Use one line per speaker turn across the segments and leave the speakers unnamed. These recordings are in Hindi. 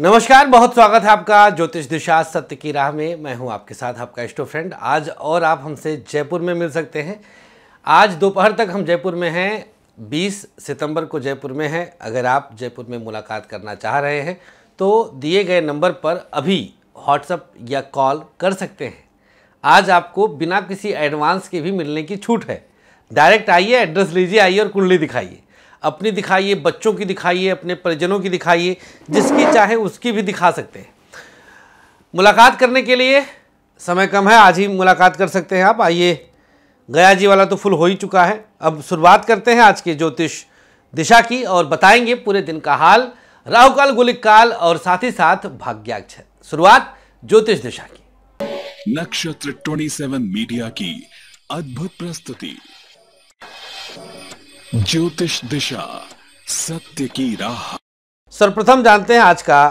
नमस्कार बहुत स्वागत है आपका ज्योतिष दिशा सत्य की राह में मैं हूं आपके साथ आपका इष्टो फ्रेंड आज और आप हमसे जयपुर में मिल सकते हैं आज दोपहर तक हम जयपुर में हैं 20 सितंबर को जयपुर में हैं अगर आप जयपुर में मुलाकात करना चाह रहे हैं तो दिए गए नंबर पर अभी व्हाट्सअप या कॉल कर सकते हैं आज आपको बिना किसी एडवांस के भी मिलने की छूट है डायरेक्ट आइए एड्रेस लीजिए आइए और कुंडली दिखाइए अपनी दिखाइए बच्चों की दिखाइए अपने परिजनों की दिखाइए जिसकी चाहे उसकी भी दिखा सकते हैं मुलाकात करने के लिए समय कम है आज ही मुलाकात कर सकते हैं आप आइए गया जी वाला तो फुल हो ही चुका है अब शुरुआत करते हैं आज के ज्योतिष दिशा की और बताएंगे पूरे दिन का हाल राहु काल गुलिक काल और साथ ही साथ भाग्याक्षर शुरुआत ज्योतिष दिशा की नक्षत्र 27 मीडिया की अद्भुत प्रस्तुति ज्योतिष दिशा सत्य की राह सर्वप्रथम जानते हैं आज का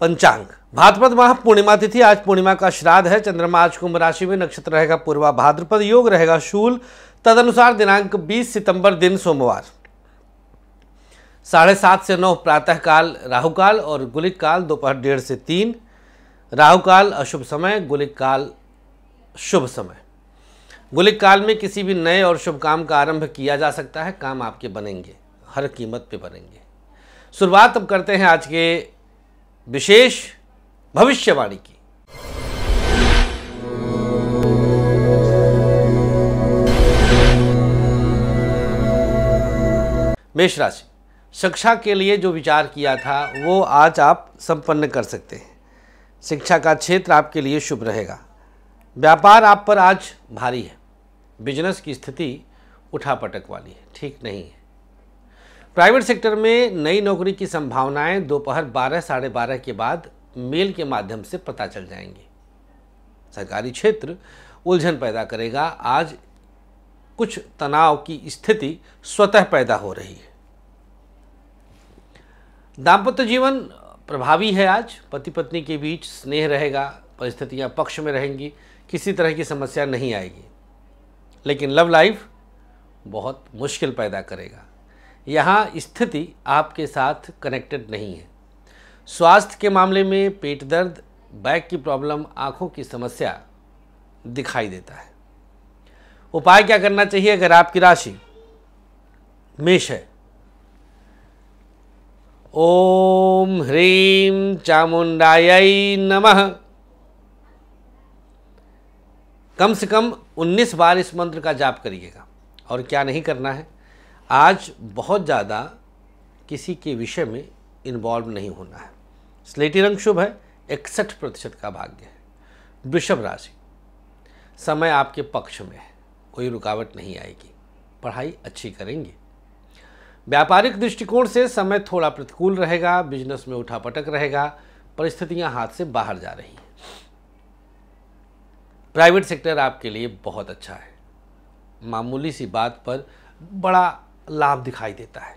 पंचांग भाद्रपद माह पूर्णिमा तिथि आज पूर्णिमा का श्राद्ध है चंद्रमा आज कुंभ राशि में नक्षत्र रहेगा पूर्वा भाद्रपद योग रहेगा शूल तदनुसार दिनांक 20 सितंबर दिन सोमवार साढ़े सात से नौ प्रातःकाल राहुकाल और गुलिक काल दोपहर डेढ़ से तीन राहुकाल अशुभ समय गुलिक काल शुभ समय गुलिक काल में किसी भी नए और शुभ काम का आरंभ किया जा सकता है काम आपके बनेंगे हर कीमत पे बनेंगे शुरुआत अब करते हैं आज के विशेष भविष्यवाणी की मेष राशि शिक्षा के लिए जो विचार किया था वो आज आप संपन्न कर सकते हैं शिक्षा का क्षेत्र आपके लिए शुभ रहेगा व्यापार आप पर आज भारी है बिजनेस की स्थिति उठापटक वाली है ठीक नहीं है प्राइवेट सेक्टर में नई नौकरी की संभावनाएं दोपहर बारह साढ़े बारह के बाद मेल के माध्यम से पता चल जाएंगी सरकारी क्षेत्र उलझन पैदा करेगा आज कुछ तनाव की स्थिति स्वतः पैदा हो रही है दाम्पत्य जीवन प्रभावी है आज पति पत्नी के बीच स्नेह रहेगा परिस्थितियां पक्ष में रहेंगी किसी तरह की समस्या नहीं आएगी लेकिन लव लाइफ बहुत मुश्किल पैदा करेगा यहाँ स्थिति आपके साथ कनेक्टेड नहीं है स्वास्थ्य के मामले में पेट दर्द बैक की प्रॉब्लम आँखों की समस्या दिखाई देता है उपाय क्या करना चाहिए अगर आपकी राशि मेष है ओम ह्रीम चामुंडाई नमः कम से कम उन्नीस बार इस मंत्र का जाप करिएगा और क्या नहीं करना है आज बहुत ज़्यादा किसी के विषय में इन्वॉल्व नहीं होना है स्लेटी रंग शुभ है इकसठ प्रतिशत का भाग्य है वृषभ राशि समय आपके पक्ष में है कोई रुकावट नहीं आएगी पढ़ाई अच्छी करेंगे व्यापारिक दृष्टिकोण से समय थोड़ा प्रतिकूल रहेगा बिजनेस में उठापटक रहेगा परिस्थितियां हाथ से बाहर जा रही प्राइवेट सेक्टर आपके लिए बहुत अच्छा है मामूली सी बात पर बड़ा लाभ दिखाई देता है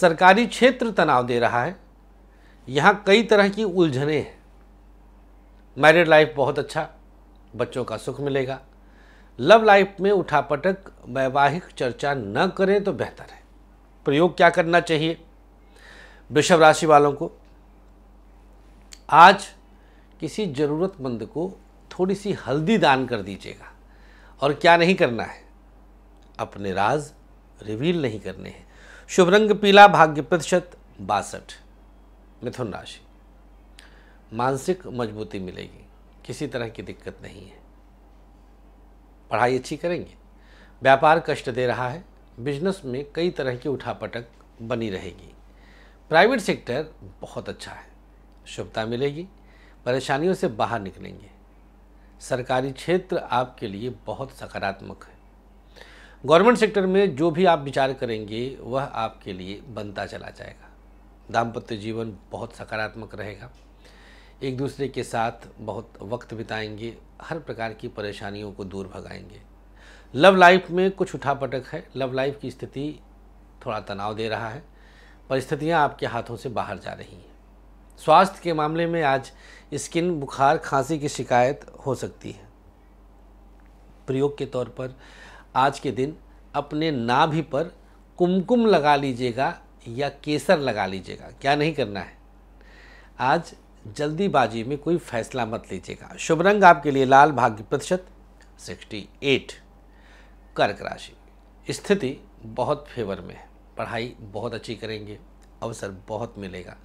सरकारी क्षेत्र तनाव दे रहा है यहाँ कई तरह की उलझने हैं मैरिड लाइफ बहुत अच्छा बच्चों का सुख मिलेगा लव लाइफ में उठापटक वैवाहिक चर्चा न करें तो बेहतर है प्रयोग क्या करना चाहिए वृषभ राशि वालों को आज किसी ज़रूरतमंद को थोड़ी सी हल्दी दान कर दीजिएगा और क्या नहीं करना है अपने राज रिवील नहीं करने हैं शुभ रंग पीला भाग्य प्रतिशत बासठ मिथुन राशि मानसिक मजबूती मिलेगी किसी तरह की दिक्कत नहीं है पढ़ाई अच्छी करेंगे व्यापार कष्ट दे रहा है बिजनेस में कई तरह की उठापटक बनी रहेगी प्राइवेट सेक्टर बहुत अच्छा है शुभता मिलेगी परेशानियों से बाहर निकलेंगे सरकारी क्षेत्र आपके लिए बहुत सकारात्मक है गवर्नमेंट सेक्टर में जो भी आप विचार करेंगे वह आपके लिए बनता चला जाएगा दाम्पत्य जीवन बहुत सकारात्मक रहेगा एक दूसरे के साथ बहुत वक्त बिताएंगे हर प्रकार की परेशानियों को दूर भगाएंगे लव लाइफ में कुछ उठापटक है लव लाइफ की स्थिति थोड़ा तनाव दे रहा है परिस्थितियाँ आपके हाथों से बाहर जा रही हैं स्वास्थ्य के मामले में आज स्किन बुखार खांसी की शिकायत हो सकती है प्रयोग के तौर पर आज के दिन अपने नाभि पर कुमकुम लगा लीजिएगा या केसर लगा लीजिएगा क्या नहीं करना है आज जल्दीबाजी में कोई फैसला मत लीजिएगा शुभ रंग आपके लिए लाल भाग्य प्रतिशत सिक्सटी एट कर्क राशि स्थिति बहुत फेवर में है पढ़ाई बहुत अच्छी करेंगे अवसर बहुत मिलेगा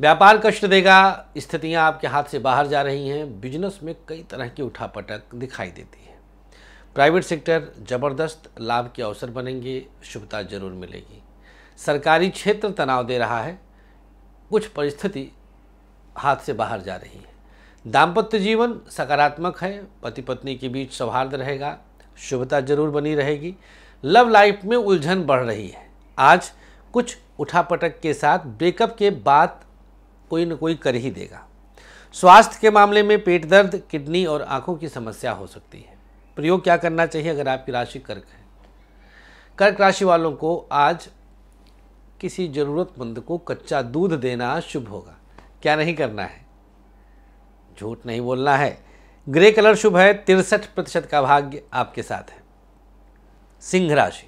व्यापार कष्ट देगा स्थितियां आपके हाथ से बाहर जा रही हैं बिजनेस में कई तरह की उठापटक दिखाई देती है प्राइवेट सेक्टर जबरदस्त लाभ के अवसर बनेंगे शुभता जरूर मिलेगी सरकारी क्षेत्र तनाव दे रहा है कुछ परिस्थिति हाथ से बाहर जा रही है दाम्पत्य जीवन सकारात्मक है पति पत्नी के बीच सौहार्द रहेगा शुभता जरूर बनी रहेगी लव लाइफ में उलझन बढ़ रही है आज कुछ उठापटक के साथ ब्रेकअप के बाद कोई ना कोई कर ही देगा स्वास्थ्य के मामले में पेट दर्द किडनी और आंखों की समस्या हो सकती है प्रयोग क्या करना चाहिए अगर आपकी राशि कर्क है कर्क राशि वालों को आज किसी ज़रूरतमंद को कच्चा दूध देना शुभ होगा क्या नहीं करना है झूठ नहीं बोलना है ग्रे कलर शुभ है तिरसठ प्रतिशत का भाग्य आपके साथ है सिंह राशि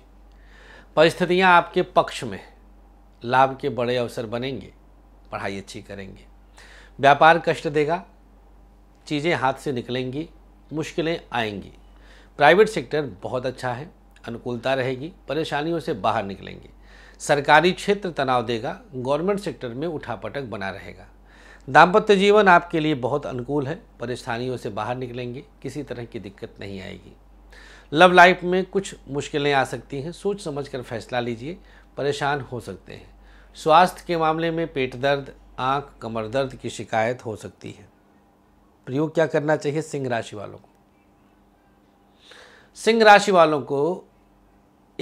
परिस्थितियां आपके पक्ष में लाभ के बड़े अवसर बनेंगे पढ़ाई अच्छी करेंगे व्यापार कष्ट देगा चीज़ें हाथ से निकलेंगी मुश्किलें आएंगी प्राइवेट सेक्टर बहुत अच्छा है अनुकूलता रहेगी परेशानियों से बाहर निकलेंगे सरकारी क्षेत्र तनाव देगा गवर्नमेंट सेक्टर में उठापटक बना रहेगा दाम्पत्य जीवन आपके लिए बहुत अनुकूल है परेशानियों से बाहर निकलेंगे किसी तरह की दिक्कत नहीं आएगी लव लाइफ में कुछ मुश्किलें आ सकती हैं सोच समझ कर फैसला लीजिए परेशान हो सकते हैं स्वास्थ्य के मामले में पेट दर्द आंख कमर दर्द की शिकायत हो सकती है प्रयोग क्या करना चाहिए सिंह राशि वालों को सिंह राशि वालों को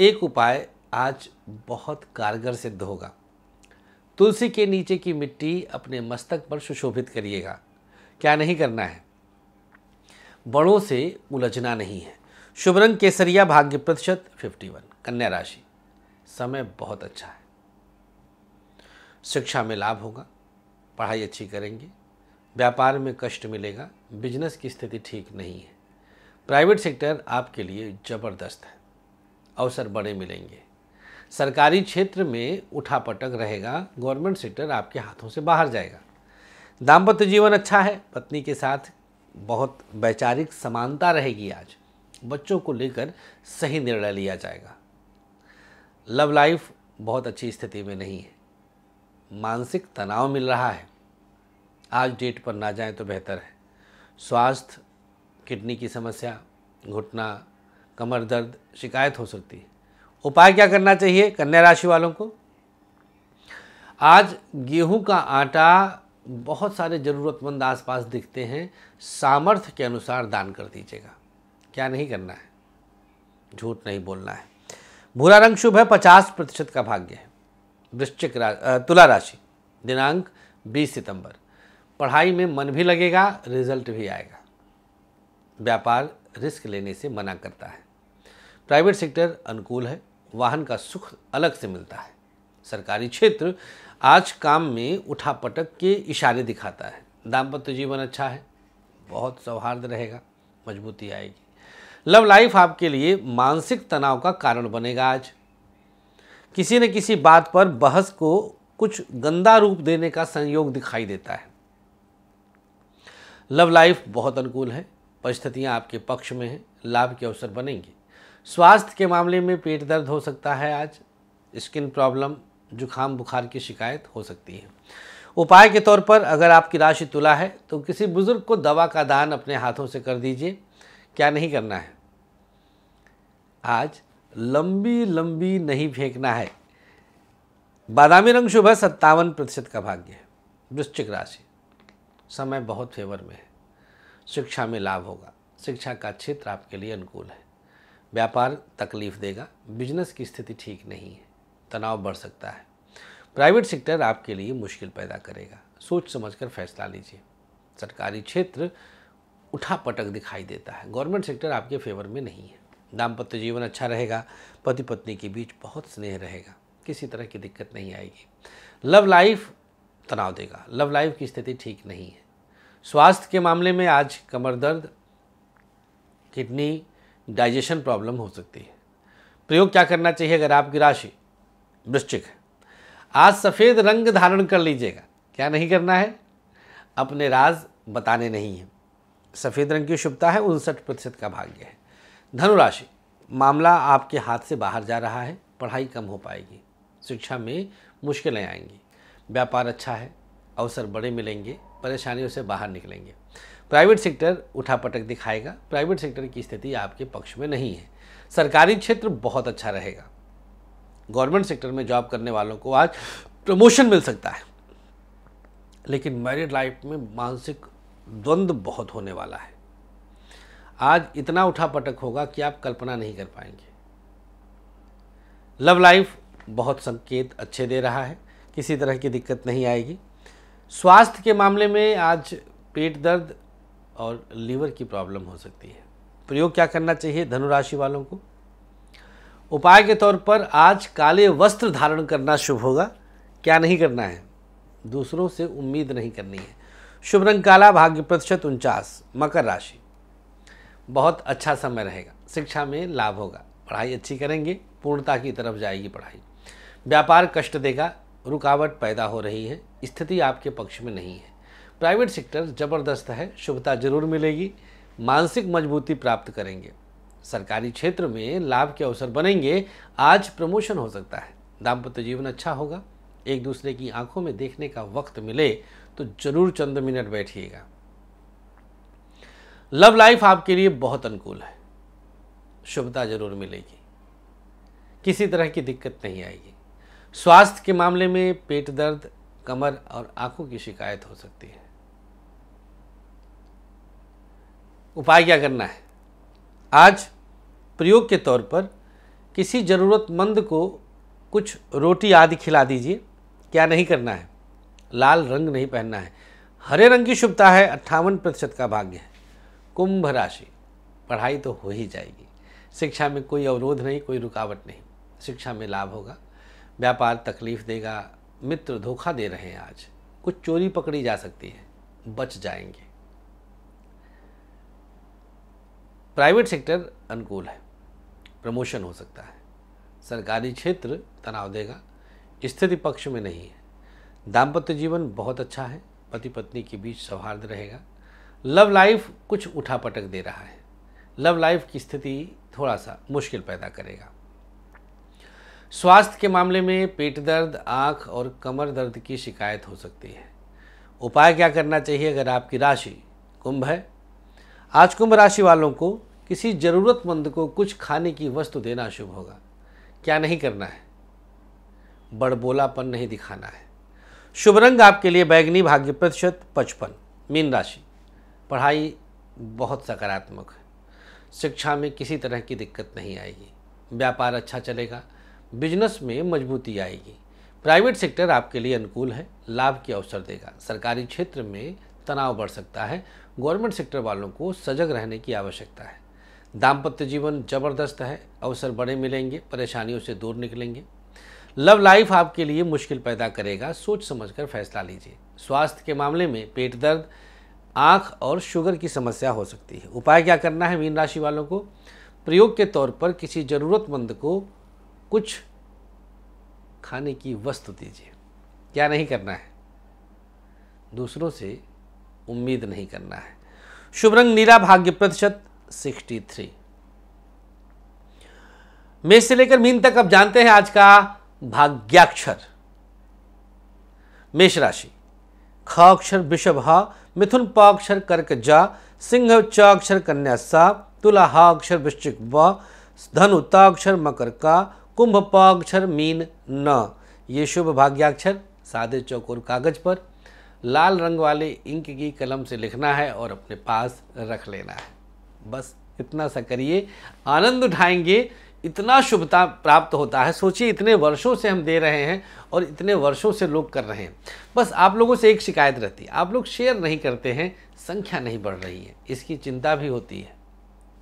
एक उपाय आज बहुत कारगर सिद्ध होगा तुलसी के नीचे की मिट्टी अपने मस्तक पर सुशोभित करिएगा क्या नहीं करना है बड़ों से उलझना नहीं है शुभ रंग केसरिया भाग्य प्रतिशत 51 कन्या राशि समय बहुत अच्छा है शिक्षा में लाभ होगा पढ़ाई अच्छी करेंगे व्यापार में कष्ट मिलेगा बिजनेस की स्थिति ठीक नहीं है प्राइवेट सेक्टर आपके लिए ज़बरदस्त है अवसर बड़े मिलेंगे सरकारी क्षेत्र में उठापटक रहेगा गवर्नमेंट सेक्टर आपके हाथों से बाहर जाएगा दाम्पत्य जीवन अच्छा है पत्नी के साथ बहुत वैचारिक समानता रहेगी आज बच्चों को लेकर सही निर्णय लिया जाएगा लव लाइफ बहुत अच्छी स्थिति में नहीं है मानसिक तनाव मिल रहा है आज डेट पर ना जाएं तो बेहतर है स्वास्थ्य किडनी की समस्या घुटना कमर दर्द शिकायत हो सकती है उपाय क्या करना चाहिए कन्या राशि वालों को आज गेहूं का आटा बहुत सारे ज़रूरतमंद आसपास दिखते हैं सामर्थ्य के अनुसार दान कर दीजिएगा क्या नहीं करना है झूठ नहीं बोलना है भूरा रंग शुभ है पचास प्रतिशत का भाग्य है वृश्चिक रा तुला राशि दिनांक 20 सितंबर पढ़ाई में मन भी लगेगा रिजल्ट भी आएगा व्यापार रिस्क लेने से मना करता है प्राइवेट सेक्टर अनुकूल है वाहन का सुख अलग से मिलता है सरकारी क्षेत्र आज काम में उठापटक के इशारे दिखाता है दाम्पत्य जीवन अच्छा है बहुत सौहार्द रहेगा मजबूती आएगी लव लाइफ आपके लिए मानसिक तनाव का कारण बनेगा आज किसी न किसी बात पर बहस को कुछ गंदा रूप देने का संयोग दिखाई देता है लव लाइफ बहुत अनुकूल है परिस्थितियाँ आपके पक्ष में हैं लाभ के अवसर बनेंगे स्वास्थ्य के मामले में पेट दर्द हो सकता है आज स्किन प्रॉब्लम जुखाम बुखार की शिकायत हो सकती है उपाय के तौर पर अगर आपकी राशि तुला है तो किसी बुज़ुर्ग को दवा का दान अपने हाथों से कर दीजिए क्या नहीं करना है आज लंबी लंबी नहीं फेंकना है बादामी रंग शुभ है सत्तावन प्रतिशत का भाग्य है वृश्चिक राशि समय बहुत फेवर में है शिक्षा में लाभ होगा शिक्षा का क्षेत्र आपके लिए अनुकूल है व्यापार तकलीफ देगा बिजनेस की स्थिति ठीक नहीं है तनाव बढ़ सकता है प्राइवेट सेक्टर आपके लिए मुश्किल पैदा करेगा सोच समझकर फैसला लीजिए सरकारी क्षेत्र उठा पटक दिखाई देता है गवर्नमेंट सेक्टर आपके फेवर में नहीं है दाम्पत्य जीवन अच्छा रहेगा पति पत्नी के बीच बहुत स्नेह रहेगा किसी तरह की दिक्कत नहीं आएगी लव लाइफ तनाव देगा लव लाइफ की स्थिति ठीक नहीं है स्वास्थ्य के मामले में आज कमर दर्द किडनी डाइजेशन प्रॉब्लम हो सकती है प्रयोग क्या करना चाहिए अगर आपकी राशि वृश्चिक है आज सफ़ेद रंग धारण कर लीजिएगा क्या नहीं करना है अपने राज बताने नहीं हैं सफ़ेद रंग की शुभता है उनसठ प्रतिशत का भाग्य है धनुराशि मामला आपके हाथ से बाहर जा रहा है पढ़ाई कम हो पाएगी शिक्षा में मुश्किलें आएंगी व्यापार अच्छा है अवसर बड़े मिलेंगे परेशानियों से बाहर निकलेंगे प्राइवेट सेक्टर उठापटक दिखाएगा प्राइवेट सेक्टर की स्थिति आपके पक्ष में नहीं है सरकारी क्षेत्र बहुत अच्छा रहेगा गवर्नमेंट सेक्टर में जॉब करने वालों को आज प्रमोशन मिल सकता है लेकिन मैरिड लाइफ में मानसिक द्वंद्व बहुत होने वाला है आज इतना उठा पटक होगा कि आप कल्पना नहीं कर पाएंगे लव लाइफ बहुत संकेत अच्छे दे रहा है किसी तरह की दिक्कत नहीं आएगी स्वास्थ्य के मामले में आज पेट दर्द और लीवर की प्रॉब्लम हो सकती है प्रयोग क्या करना चाहिए धनुराशि वालों को उपाय के तौर पर आज काले वस्त्र धारण करना शुभ होगा क्या नहीं करना है दूसरों से उम्मीद नहीं करनी है शुभ रंग काला भाग्य प्रतिशत उनचास मकर राशि बहुत अच्छा समय रहेगा शिक्षा में लाभ होगा पढ़ाई अच्छी करेंगे पूर्णता की तरफ जाएगी पढ़ाई व्यापार कष्ट देगा रुकावट पैदा हो रही है स्थिति आपके पक्ष में नहीं है प्राइवेट सेक्टर जबरदस्त है शुभता जरूर मिलेगी मानसिक मजबूती प्राप्त करेंगे सरकारी क्षेत्र में लाभ के अवसर बनेंगे आज प्रमोशन हो सकता है दाम्पत्य जीवन अच्छा होगा एक दूसरे की आंखों में देखने का वक्त मिले तो ज़रूर चंद मिनट बैठिएगा लव लाइफ आपके लिए बहुत अनुकूल है शुभता जरूर मिलेगी किसी तरह की दिक्कत नहीं आएगी स्वास्थ्य के मामले में पेट दर्द कमर और आंखों की शिकायत हो सकती है उपाय क्या करना है आज प्रयोग के तौर पर किसी ज़रूरतमंद को कुछ रोटी आदि खिला दीजिए क्या नहीं करना है लाल रंग नहीं पहनना है हरे रंग की शुभता है अट्ठावन प्रतिशत का भाग्य है कुंभ राशि पढ़ाई तो हो ही जाएगी शिक्षा में कोई अवरोध नहीं कोई रुकावट नहीं शिक्षा में लाभ होगा व्यापार तकलीफ देगा मित्र धोखा दे रहे हैं आज कुछ चोरी पकड़ी जा सकती है बच जाएंगे प्राइवेट सेक्टर अनुकूल है प्रमोशन हो सकता है सरकारी क्षेत्र तनाव देगा स्थिति पक्ष में नहीं है दाम्पत्य जीवन बहुत अच्छा है पति पत्नी के बीच सौहार्द रहेगा लव लाइफ कुछ उठा पटक दे रहा है लव लाइफ की स्थिति थोड़ा सा मुश्किल पैदा करेगा स्वास्थ्य के मामले में पेट दर्द आँख और कमर दर्द की शिकायत हो सकती है उपाय क्या करना चाहिए अगर आपकी राशि कुंभ है आज कुंभ राशि वालों को किसी ज़रूरतमंद को कुछ खाने की वस्तु देना शुभ होगा क्या नहीं करना है बड़बोलापन नहीं दिखाना है शुभ रंग आपके लिए बैगनी भाग्य प्रतिशत पचपन मीन राशि पढ़ाई बहुत सकारात्मक है शिक्षा में किसी तरह की दिक्कत नहीं आएगी व्यापार अच्छा चलेगा बिजनेस में मजबूती आएगी प्राइवेट सेक्टर आपके लिए अनुकूल है लाभ के अवसर देगा सरकारी क्षेत्र में तनाव बढ़ सकता है गवर्नमेंट सेक्टर वालों को सजग रहने की आवश्यकता है दाम्पत्य जीवन जबरदस्त है अवसर बड़े मिलेंगे परेशानियों से दूर निकलेंगे लव लाइफ आपके लिए मुश्किल पैदा करेगा सोच समझकर फैसला लीजिए स्वास्थ्य के मामले में पेट दर्द आँख और शुगर की समस्या हो सकती है उपाय क्या करना है मीन राशि वालों को प्रयोग के तौर पर किसी ज़रूरतमंद को कुछ खाने की वस्तु दीजिए क्या नहीं करना है दूसरों से उम्मीद नहीं करना है शुभ रंग नीला भाग्य प्रतिशत सिक्सटी थ्री मेष से लेकर मीन तक अब जानते हैं आज का भाग्याक्षर मेष राशि ख अक्षर वृषभ मिथुन पाक्षर कर्क जा सिंह चाक्षर कन्या सा तुला हाक्षर वृश्चिक व धनु ताक्षर मकर का कुंभ पाक्षर मीन न ये शुभ भाग्याक्षर सादे चौकोर कागज पर लाल रंग वाले इंक की कलम से लिखना है और अपने पास रख लेना है बस इतना सा करिए आनंद उठाएंगे इतना शुभता प्राप्त होता है सोचिए इतने वर्षों से हम दे रहे हैं और इतने वर्षों से लोग कर रहे हैं बस आप लोगों से एक शिकायत रहती है आप लोग शेयर नहीं करते हैं संख्या नहीं बढ़ रही है इसकी चिंता भी होती है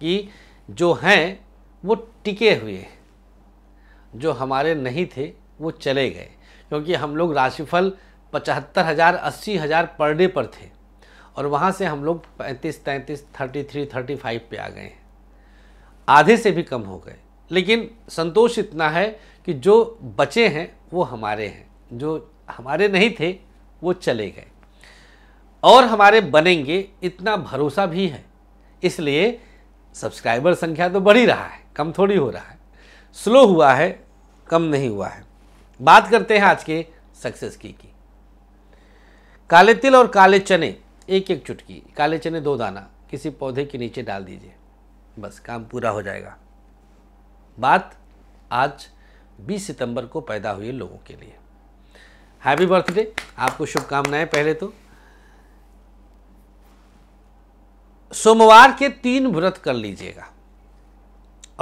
कि जो हैं वो टिके हुए जो हमारे नहीं थे वो चले गए क्योंकि हम लोग राशिफल पचहत्तर हज़ार अस्सी हज़ार पर डे पर थे और वहाँ से हम लोग पैंतीस तैंतीस थर्टी थ्री थर्टी फाइव पर आ गए हैं आधे से भी कम हो गए लेकिन संतोष इतना है कि जो बचे हैं वो हमारे हैं जो हमारे नहीं थे वो चले गए और हमारे बनेंगे इतना भरोसा भी है इसलिए सब्सक्राइबर संख्या तो बढ़ ही रहा है कम थोड़ी हो रहा है स्लो हुआ है कम नहीं हुआ है बात करते हैं आज के सक्सेस की की काले तिल और काले चने एक एक चुटकी काले चने दो दाना किसी पौधे के नीचे डाल दीजिए बस काम पूरा हो जाएगा बात आज 20 सितंबर को पैदा हुए लोगों के लिए हैप्पी बर्थडे आपको शुभकामनाएं पहले तो सोमवार के तीन व्रत कर लीजिएगा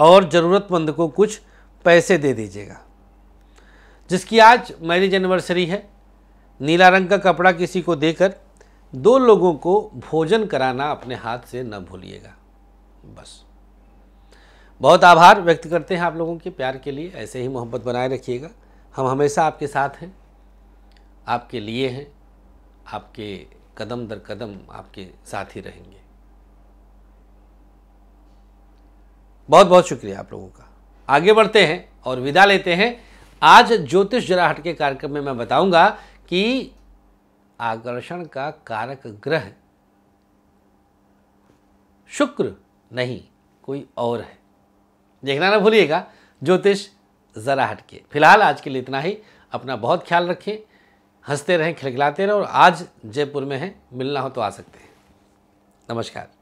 और ज़रूरतमंद को कुछ पैसे दे दीजिएगा जिसकी आज मैरिज एनिवर्सरी है नीला रंग का कपड़ा किसी को देकर दो लोगों को भोजन कराना अपने हाथ से न भूलिएगा बस बहुत आभार व्यक्त करते हैं आप लोगों के प्यार के लिए ऐसे ही मोहब्बत बनाए रखिएगा हम हमेशा आपके साथ हैं आपके लिए हैं आपके कदम दर कदम आपके साथ ही रहेंगे बहुत बहुत शुक्रिया आप लोगों का आगे बढ़ते हैं और विदा लेते हैं आज ज्योतिष जराहट के कार्यक्रम में मैं बताऊंगा कि आकर्षण का कारक ग्रह शुक्र नहीं कोई और है देखना ना भूलिएगा ज्योतिष ज़रा हटके फिलहाल आज के लिए इतना ही अपना बहुत ख्याल रखें हंसते रहें खिलखिलाते रहें और आज जयपुर में हैं मिलना हो तो आ सकते हैं नमस्कार